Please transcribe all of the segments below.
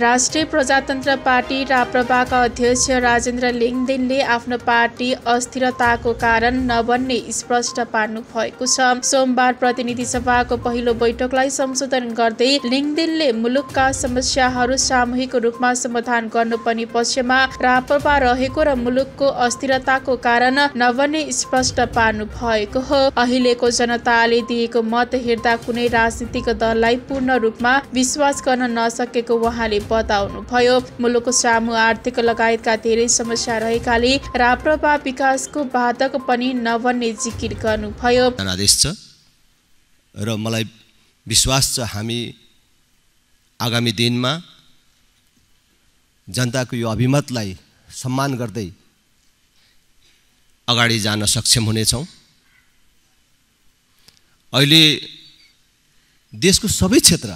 राष्ट्रिय प्रजातन्त्र पार्टी राप्रपाका अध्यक्ष राजेन्द्र लिङदेनले आफ्नो पार्टी अस्थिरताको कारण नबन्ने स्पष्ट पार्नु भएको छ सोमबार प्रतिनिधि सभाको पहिलो बैठकलाई संशोधन गर्दै लिङदेनले मुलुकका समस्याहरू सामूहिक रूपमा समाधान गर्नुपर्ने पक्षमा राप्रपा रहेको र मुलुकको अस्थिरताको कारण नबन्ने स्पष्ट पार्नु भएको हो अहिलेको जनताले दिएको मत हेर्दा कुनै राजनीतिक दललाई पूर्ण रूपमा विश्वास गर्न नसकेको उहाँले बताउनुभयो मुलुकको सामु आर्थिक लगायतका धेरै समस्या रहेकाले राप्रपा विकासको बाधक पनि नबन्ने जिकिर गर्नुभयो र मलाई विश्वास छ हामी आगामी दिनमा जनताको यो अभिमतलाई सम्मान गर्दै अगाडि जान सक्षम हुनेछौँ अहिले देशको सबै क्षेत्र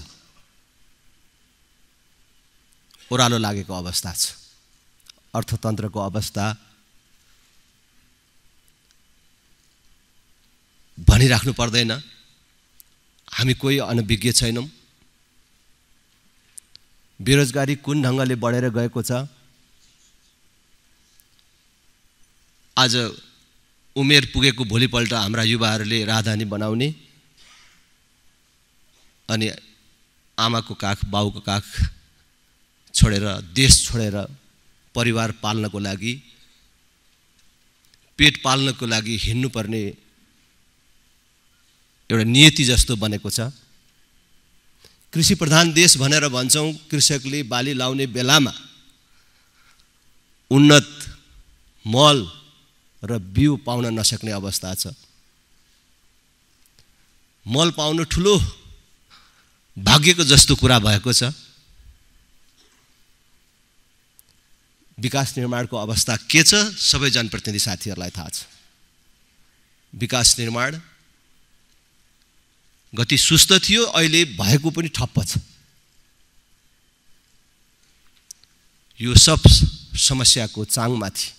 ओह्रालो लागेको अवस्था छ अर्थतन्त्रको अवस्था भनिराख्नु पर्दैन हामी कोही अनभिज्ञ छैनौँ बेरोजगारी कुन ढङ्गले बढेर गएको छ आज उमेर पुगेको भोलिपल्ट हाम्रा युवाहरूले राजधानी बनाउने अनि आमाको काख बाउको काख छोडेर देश छोडेर परिवार पाल्नको लागि पेट पाल्नको लागि हिँड्नुपर्ने एउटा नियति जस्तो बनेको छ कृषि प्रधान देश भनेर भन्छौँ कृषकले बाली लाउने बेलामा उन्नत मल र बिउ पाउन नसक्ने अवस्था छ मल पाउनु ठुलो भाग्यको जस्तो कुरा भएको छ विकास निर्माणको अवस्था के छ सबै जनप्रतिनिधि साथीहरूलाई थाहा छ विकास निर्माण गति सुस्त थियो अहिले भएको पनि ठप्प छ यो सब समस्याको चाङमाथि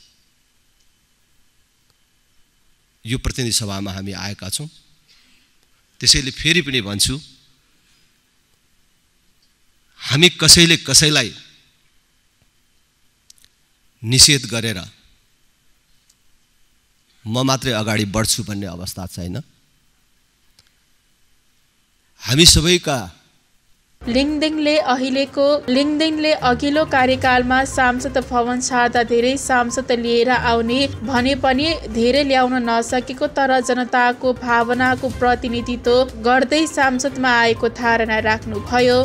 यो प्रतिनिधि सभामा हामी आएका छौँ त्यसैले फेरि पनि भन्छु हामी कसैले कसैलाई निषेध गरेर म मात्रै अगाडि बढ्छु भन्ने अवस्था छैन हामी सबैका लिङदेनले अहिलेको लिङदेनले अघिल्लो कार्यकालमा सांसद भवन सार्दा धेरै सांसद लिएर आउने भने पनि धेरै ल्याउन नसकेको तर जनताको भावनाको प्रतिनिधित्व गर्दै सांसदमा आएको धारणा राख्नुभयो